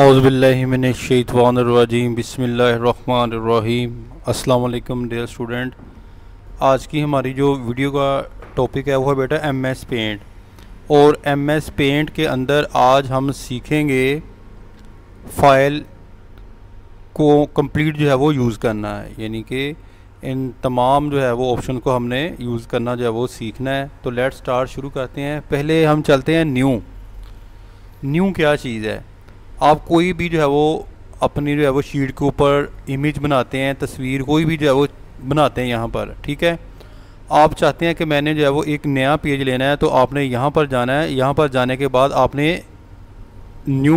अज़बिल्लिमिनशवानरवाजीम बसमीम अल्लाम dear student आज की हमारी जो वीडियो का टॉपिक है वो है बेटा एम एस पेंट और एम एस पेंट के अंदर आज हम सीखेंगे फाइल को कंप्लीट जो है वो यूज़ करना है यानी कि इन तमाम जो है वो ऑप्शन को हमने यूज़ करना जो है वो सीखना है तो लेट स्टार्ट शुरू करते हैं पहले हम चलते हैं न्यू न्यू क्या चीज़ है आप कोई भी जो है वो अपनी जो है वो शीट के ऊपर इमेज बनाते हैं तस्वीर कोई भी जो है वो बनाते हैं यहाँ पर ठीक है आप चाहते हैं कि मैंने जो है वो एक नया पेज लेना है तो आपने यहाँ पर जाना है यहाँ पर जाने के बाद आपने न्यू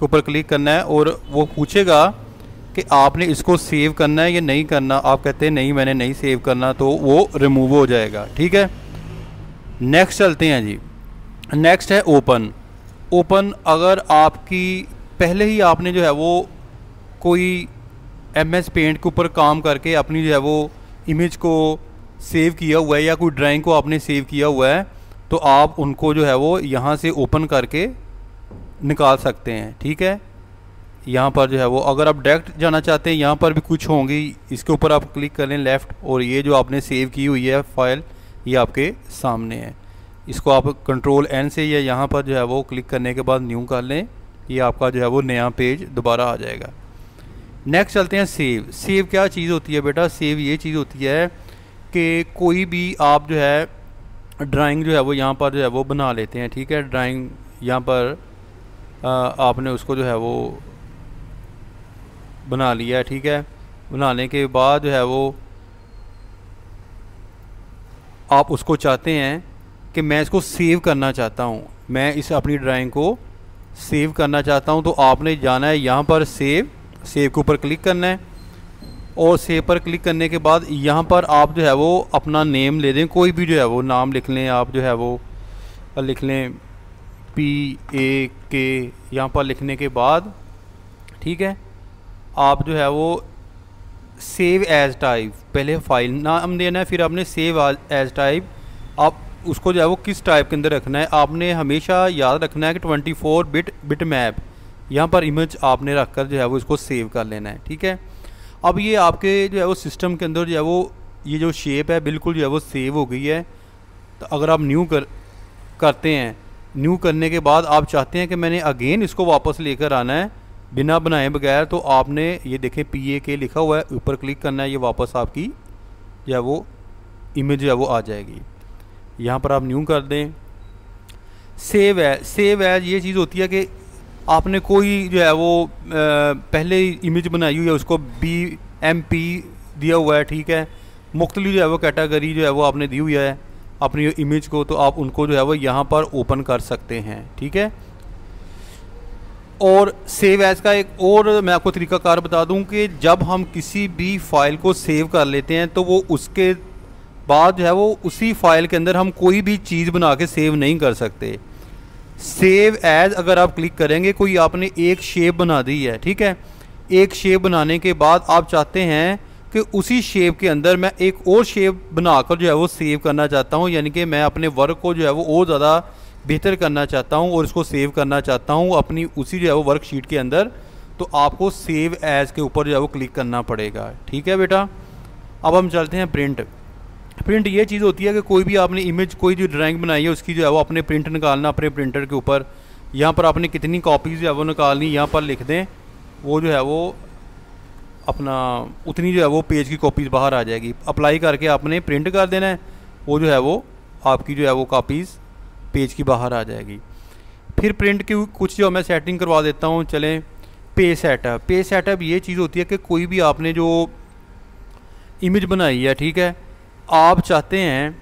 के ऊपर क्लिक करना है और वो पूछेगा कि आपने इसको सेव करना है या नहीं करना आप कहते हैं नहीं मैंने नहीं सेव करना तो वो रिमूव हो जाएगा ठीक है नेक्स्ट चलते हैं जी नेक्स्ट है ओपन ओपन अगर आपकी पहले ही आपने जो है वो कोई एम एस पेंट के ऊपर काम करके अपनी जो है वो इमेज को सेव किया हुआ है या कोई ड्राइंग को आपने सेव किया हुआ है तो आप उनको जो है वो यहाँ से ओपन करके निकाल सकते हैं ठीक है यहाँ पर जो है वो अगर आप डायरेक्ट जाना चाहते हैं यहाँ पर भी कुछ होंगी इसके ऊपर आप क्लिक करें लेफ़्ट और ये जो आपने सेव की हुई है फाइल ये आपके सामने है इसको आप कंट्रोल एन से या यहाँ पर जो है वो क्लिक करने के बाद न्यू कर लें ये आपका जो है वो नया पेज दोबारा आ जाएगा नेक्स्ट चलते हैं सेव सेव क्या चीज़ होती है बेटा सेव ये चीज़ होती है कि कोई भी आप जो है ड्राइंग जो है वो यहाँ पर जो है वो बना लेते हैं ठीक है ड्राइंग यहाँ पर आपने उसको जो है वो बना लिया ठीक है बनाने के बाद जो है वो आप उसको चाहते हैं कि मैं इसको सेव करना चाहता हूँ मैं इस अपनी ड्राइंग को सेव करना चाहता हूँ तो आपने जाना है यहाँ पर सेव सेव के ऊपर क्लिक करना है और सेव पर क्लिक करने के बाद यहाँ पर आप जो है वो अपना नेम ले दें कोई भी जो है वो नाम लिख लें आप जो है वो लिख लें पी ए के यहाँ पर लिखने के बाद ठीक है आप जो है वो सेव एज टाइप पहले फाइल नाम देना है फिर आपने सेव एज टाइप आप उसको जो है वो किस टाइप के अंदर रखना है आपने हमेशा याद रखना है कि 24 बिट बिट मैप यहाँ पर इमेज आपने रख कर जो है वो इसको सेव कर लेना है ठीक है अब ये आपके जो है वो सिस्टम के अंदर जो है वो ये जो शेप है बिल्कुल जो है वो सेव हो गई है तो अगर आप न्यू कर करते हैं न्यू करने के बाद आप चाहते हैं कि मैंने अगेन इसको वापस लेकर आना है बिना बनाए बगैर तो आपने ये देखें पी ए के लिखा हुआ है ऊपर क्लिक करना है ये वापस आपकी जो है वो इमेज जो है वो आ जाएगी यहाँ पर आप न्यू कर दें सेव है सेव एज ये चीज़ होती है कि आपने कोई जो है वो पहले इमेज बनाई हुई है उसको बी एम पी दिया हुआ है ठीक है मुख्तलि जो है वो कैटेगरी जो है वो आपने दी हुई है अपनी इमेज को तो आप उनको जो है वो यहाँ पर ओपन कर सकते हैं ठीक है और सेव एज का एक और मैं आपको तरीकाकार बता दूं कि जब हम किसी भी फाइल को सेव कर लेते हैं तो वो उसके बाद जो है वो उसी फाइल के अंदर हम कोई भी चीज़ बना के सेव नहीं कर सकते सेव एज अगर आप क्लिक करेंगे कोई आपने एक शेप बना दी है ठीक है एक शेप बनाने के बाद आप चाहते हैं कि उसी शेप के अंदर मैं एक और शेप बनाकर जो है वो सेव करना चाहता हूँ यानी कि मैं अपने वर्क को जो है वो और ज़्यादा बेहतर करना चाहता हूँ और इसको सेव करना चाहता हूँ अपनी उसी जो है वो वर्कशीट के अंदर तो आपको सेव एज के ऊपर जो है वो क्लिक करना पड़ेगा ठीक है बेटा अब हम चलते हैं प्रिंट प्रिंट ये चीज़ होती है कि कोई भी आपने इमेज कोई जो ड्राइंग बनाई है उसकी जो है वो अपने प्रिंट निकालना अपने प्रिंटर के ऊपर यहाँ पर आपने कितनी कॉपीज़ है वो निकालनी यहाँ पर लिख दें वो जो है वो अपना उतनी जो है वो पेज की कॉपीज़ बाहर आ जाएगी अप्लाई करके आपने प्रिंट कर देना है वो जो है वो आपकी जो है वो कापीज़ पेज की बाहर आ जाएगी फिर प्रिंट की कुछ जो मैं सेटिंग करवा देता हूँ चलें पे सेटअप पे सेटअप ये चीज़ होती है कि कोई भी आपने जो इमेज बनाई है ठीक है आप चाहते हैं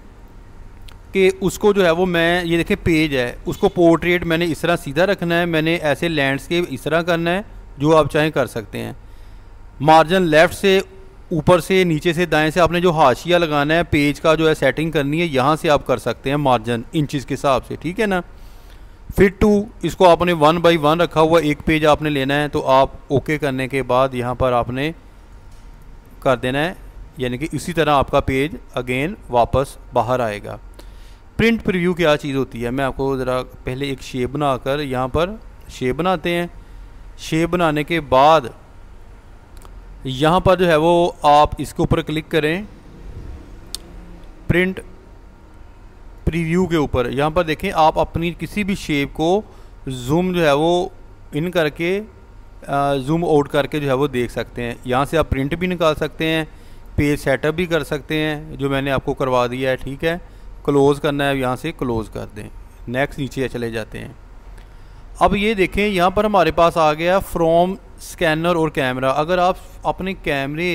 कि उसको जो है वो मैं ये देखें पेज है उसको पोर्ट्रेट मैंने इस तरह सीधा रखना है मैंने ऐसे लैंडस्केप इस तरह करना है जो आप चाहें कर सकते हैं मार्जिन लेफ़्ट से ऊपर से नीचे से दाएं से आपने जो हाशिया लगाना है पेज का जो है सेटिंग करनी है यहाँ से आप कर सकते हैं मार्जिन इंचज़ के हिसाब से ठीक है ना फिर टू इसको आपने वन बाई वन रखा हुआ एक पेज आपने लेना है तो आप ओके करने के बाद यहाँ पर आपने कर देना है यानी कि इसी तरह आपका पेज अगेन वापस बाहर आएगा प्रिंट प्रिव्यू क्या चीज़ होती है मैं आपको ज़रा पहले एक शेप बना कर यहाँ पर शेप बनाते हैं शेप बनाने के बाद यहाँ पर जो है वो आप इसके ऊपर क्लिक करें प्रिंट प्रीव्यू के ऊपर यहाँ पर देखें आप अपनी किसी भी शेप को जूम जो है वो इन करके जूम आउट करके जो है वो देख सकते हैं यहाँ से आप प्रिंट भी निकाल सकते हैं पेज सेटअप भी कर सकते हैं जो मैंने आपको करवा दिया है ठीक है क्लोज़ करना है यहाँ से क्लोज़ कर दें नेक्स्ट नीचे चले जाते हैं अब ये देखें यहाँ पर हमारे पास आ गया फ्रॉम स्कैनर और कैमरा अगर आप अपने कैमरे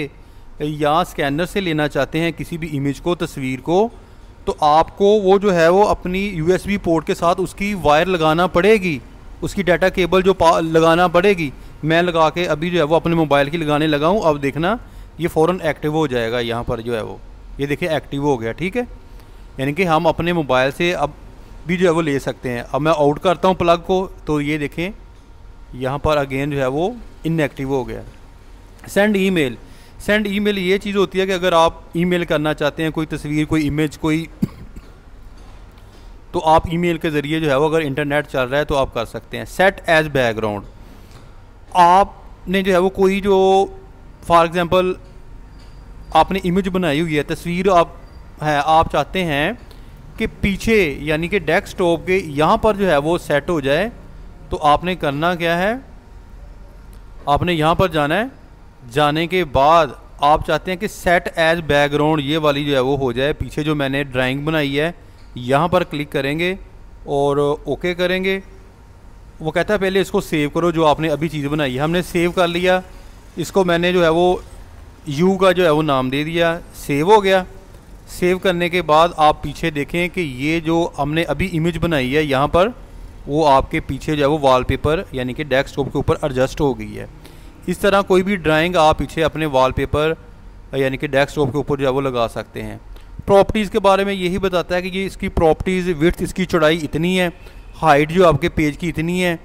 या स्कैनर से लेना चाहते हैं किसी भी इमेज को तस्वीर को तो आपको वो जो है वो अपनी यू पोर्ट के साथ उसकी वायर लगाना पड़ेगी उसकी डाटा केबल जो लगाना पड़ेगी मैं लगा के अभी जो है वो अपने मोबाइल की लगाने लगाऊँ अब देखना ये फ़ौर एक्टिव हो जाएगा यहाँ पर जो है वो ये देखिए एक्टिव हो गया ठीक है यानी कि हम अपने मोबाइल से अब भी जो है वो ले सकते हैं अब मैं आउट करता हूँ प्लग को तो ये देखें यहाँ पर अगेन जो है वो इनएक्टिव हो गया सेंड ईमेल सेंड ईमेल ये चीज़ होती है कि अगर आप ईमेल करना चाहते हैं कोई तस्वीर कोई इमेज कोई तो आप ईमेल के ज़रिए जो है वो अगर इंटरनेट चल रहा है तो आप कर सकते हैं सेट एज बैकग्राउंड आपने जो है वो कोई जो फॉर एग्ज़ाम्पल आपने इमेज बनाई हुई है तस्वीर आप है आप चाहते हैं कि पीछे यानी कि डेस्कटॉप के यहाँ पर जो है वो सेट हो जाए तो आपने करना क्या है आपने यहाँ पर जाना है जाने के बाद आप चाहते हैं कि सेट एज बैकग्राउंड ये वाली जो है वो हो जाए पीछे जो मैंने ड्राइंग बनाई है यहाँ पर क्लिक करेंगे और ओके करेंगे वो कहता है पहले इसको सेव करो जो आपने अभी चीज़ बनाई है हमने सेव कर लिया इसको मैंने जो है वो यू का जो है वो नाम दे दिया सेव हो गया सेव करने के बाद आप पीछे देखें कि ये जो हमने अभी इमेज बनाई है यहाँ पर वो आपके पीछे जो है वो वॉलपेपर यानी कि डेस्कटॉप के ऊपर एडजस्ट हो गई है इस तरह कोई भी ड्राइंग आप पीछे अपने वॉलपेपर यानी कि डेस्कटॉप के ऊपर जो है वो लगा सकते हैं प्रॉपर्टीज़ के बारे में यही बताता है कि ये इसकी प्रॉपर्टीज़ विथ इसकी चौड़ाई इतनी है हाइट जो आपके पेज की इतनी है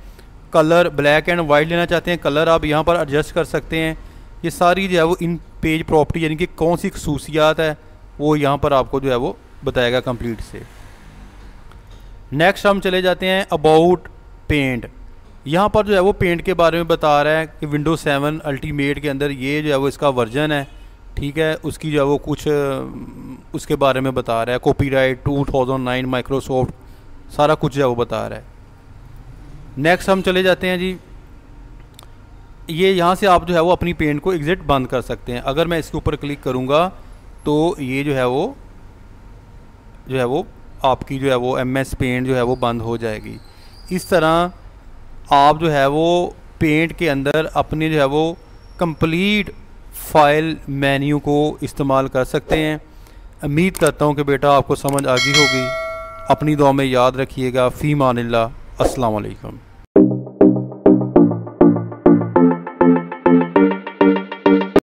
कलर ब्लैक एंड वाइट लेना चाहते हैं कलर आप यहाँ पर एडजस्ट कर सकते हैं ये सारी जो है वो इन पेज प्रॉपर्टी यानी कि कौन सी खसूसियात है वो यहाँ पर आपको जो है वो बताएगा कंप्लीट से नेक्स्ट हम चले जाते हैं अबाउट पेंट यहाँ पर जो है वो पेंट के बारे में बता रहा है कि विंडो सेवन अल्टीमेट के अंदर ये जो है वो इसका वर्जन है ठीक है उसकी जो है वो कुछ उसके बारे में बता रहा है कॉपीराइट नाइन माइक्रोसॉफ्ट सारा कुछ जो है वो बता रहा है नेक्स्ट हम चले जाते हैं जी ये यहाँ से आप जो है वो अपनी पेंट को एग्ज़िट बंद कर सकते हैं अगर मैं इसके ऊपर क्लिक करूँगा तो ये जो है वो जो है वो आपकी जो है वो एम एस पेंट जो है वो बंद हो जाएगी इस तरह आप जो है वो पेंट के अंदर अपने जो है वो कंप्लीट फाइल मेन्यू को इस्तेमाल कर सकते हैं उम्मीद करता हूँ कि बेटा आपको समझ आ गई होगी अपनी दुआ में याद रखिएगा फ़ी मानिल्ला असलकम